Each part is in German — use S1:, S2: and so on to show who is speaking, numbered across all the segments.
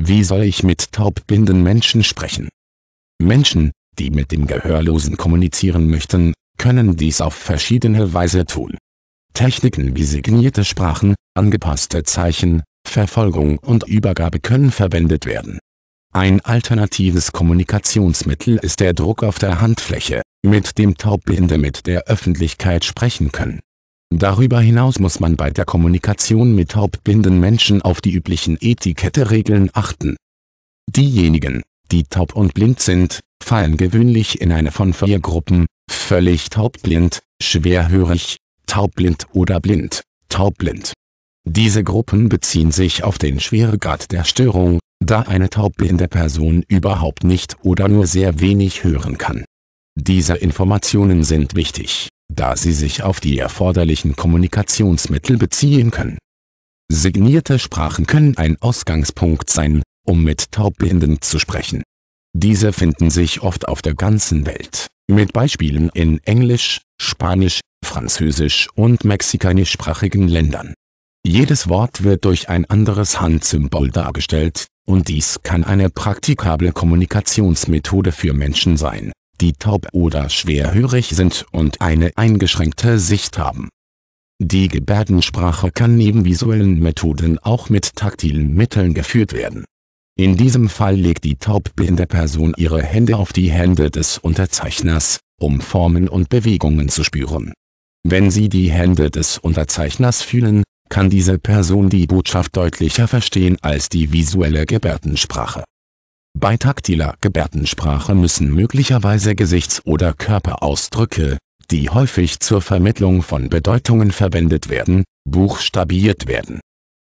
S1: Wie soll ich mit taubbinden Menschen sprechen? Menschen, die mit dem Gehörlosen kommunizieren möchten, können dies auf verschiedene Weise tun. Techniken wie signierte Sprachen, angepasste Zeichen, Verfolgung und Übergabe können verwendet werden. Ein alternatives Kommunikationsmittel ist der Druck auf der Handfläche, mit dem Taubblinde mit der Öffentlichkeit sprechen können Darüber hinaus muss man bei der Kommunikation mit taubblinden Menschen auf die üblichen Etiketteregeln achten. Diejenigen, die taub und blind sind, fallen gewöhnlich in eine von vier Gruppen, völlig taubblind, schwerhörig, taubblind oder blind, taubblind. Diese Gruppen beziehen sich auf den Schweregrad der Störung, da eine taubblinde Person überhaupt nicht oder nur sehr wenig hören kann. Diese Informationen sind wichtig da sie sich auf die erforderlichen Kommunikationsmittel beziehen können. Signierte Sprachen können ein Ausgangspunkt sein, um mit Taubblinden zu sprechen. Diese finden sich oft auf der ganzen Welt, mit Beispielen in Englisch, Spanisch, Französisch und mexikanischsprachigen Ländern. Jedes Wort wird durch ein anderes Handsymbol dargestellt, und dies kann eine praktikable Kommunikationsmethode für Menschen sein, die taub oder schwerhörig sind und eine eingeschränkte Sicht haben. Die Gebärdensprache kann neben visuellen Methoden auch mit taktilen Mitteln geführt werden. In diesem Fall legt die taubblinde Person ihre Hände auf die Hände des Unterzeichners, um Formen und Bewegungen zu spüren. Wenn Sie die Hände des Unterzeichners fühlen, kann diese Person die Botschaft deutlicher verstehen als die visuelle Gebärdensprache. Bei taktiler Gebärdensprache müssen möglicherweise Gesichts oder Körperausdrücke, die häufig zur Vermittlung von Bedeutungen verwendet werden, buchstabiert werden.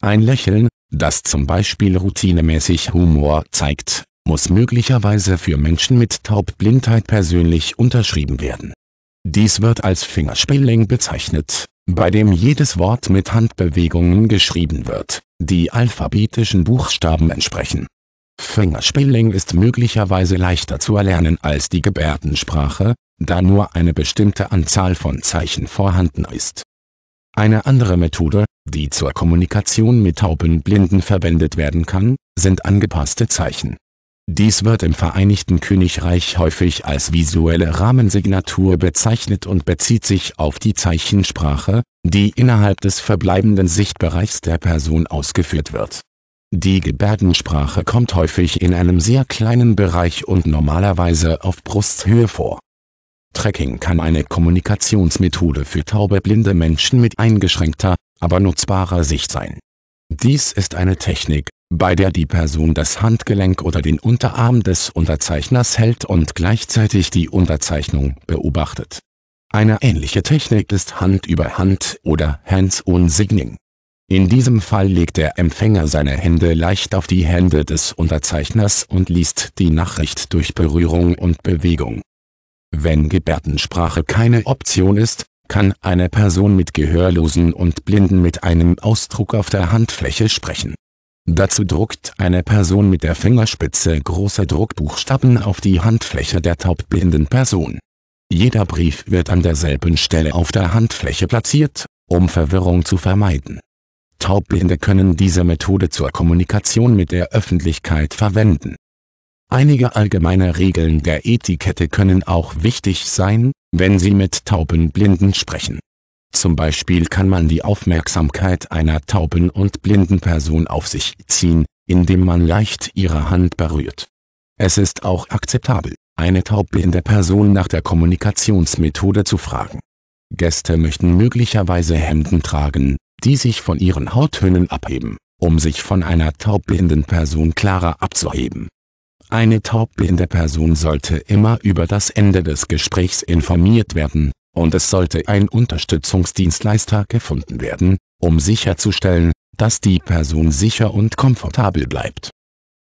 S1: Ein Lächeln, das zum Beispiel routinemäßig Humor zeigt, muss möglicherweise für Menschen mit Taubblindheit persönlich unterschrieben werden. Dies wird als Fingerspilling bezeichnet, bei dem jedes Wort mit Handbewegungen geschrieben wird, die alphabetischen Buchstaben entsprechen Fingerspielling ist möglicherweise leichter zu erlernen als die Gebärdensprache, da nur eine bestimmte Anzahl von Zeichen vorhanden ist. Eine andere Methode, die zur Kommunikation mit Taubenblinden verwendet werden kann, sind angepasste Zeichen. Dies wird im Vereinigten Königreich häufig als visuelle Rahmensignatur bezeichnet und bezieht sich auf die Zeichensprache, die innerhalb des verbleibenden Sichtbereichs der Person ausgeführt wird die Gebärdensprache kommt häufig in einem sehr kleinen Bereich und normalerweise auf Brusthöhe vor. Tracking kann eine Kommunikationsmethode für taube blinde Menschen mit eingeschränkter, aber nutzbarer Sicht sein. Dies ist eine Technik, bei der die Person das Handgelenk oder den Unterarm des Unterzeichners hält und gleichzeitig die Unterzeichnung beobachtet. Eine ähnliche Technik ist Hand über Hand oder Hands-on Signing. In diesem Fall legt der Empfänger seine Hände leicht auf die Hände des Unterzeichners und liest die Nachricht durch Berührung und Bewegung. Wenn Gebärdensprache keine Option ist, kann eine Person mit Gehörlosen und Blinden mit einem Ausdruck auf der Handfläche sprechen. Dazu druckt eine Person mit der Fingerspitze große Druckbuchstaben auf die Handfläche der taubblinden Person. Jeder Brief wird an derselben Stelle auf der Handfläche platziert, um Verwirrung zu vermeiden Taubblinde können diese Methode zur Kommunikation mit der Öffentlichkeit verwenden. Einige allgemeine Regeln der Etikette können auch wichtig sein, wenn Sie mit tauben Blinden sprechen. Zum Beispiel kann man die Aufmerksamkeit einer tauben und blinden Person auf sich ziehen, indem man leicht ihre Hand berührt. Es ist auch akzeptabel, eine taubblinde Person nach der Kommunikationsmethode zu fragen. Gäste möchten möglicherweise Hemden tragen, die sich von ihren Hauttönen abheben, um sich von einer taubblinden Person klarer abzuheben. Eine taubblinde Person sollte immer über das Ende des Gesprächs informiert werden, und es sollte ein Unterstützungsdienstleister gefunden werden, um sicherzustellen, dass die Person sicher und komfortabel bleibt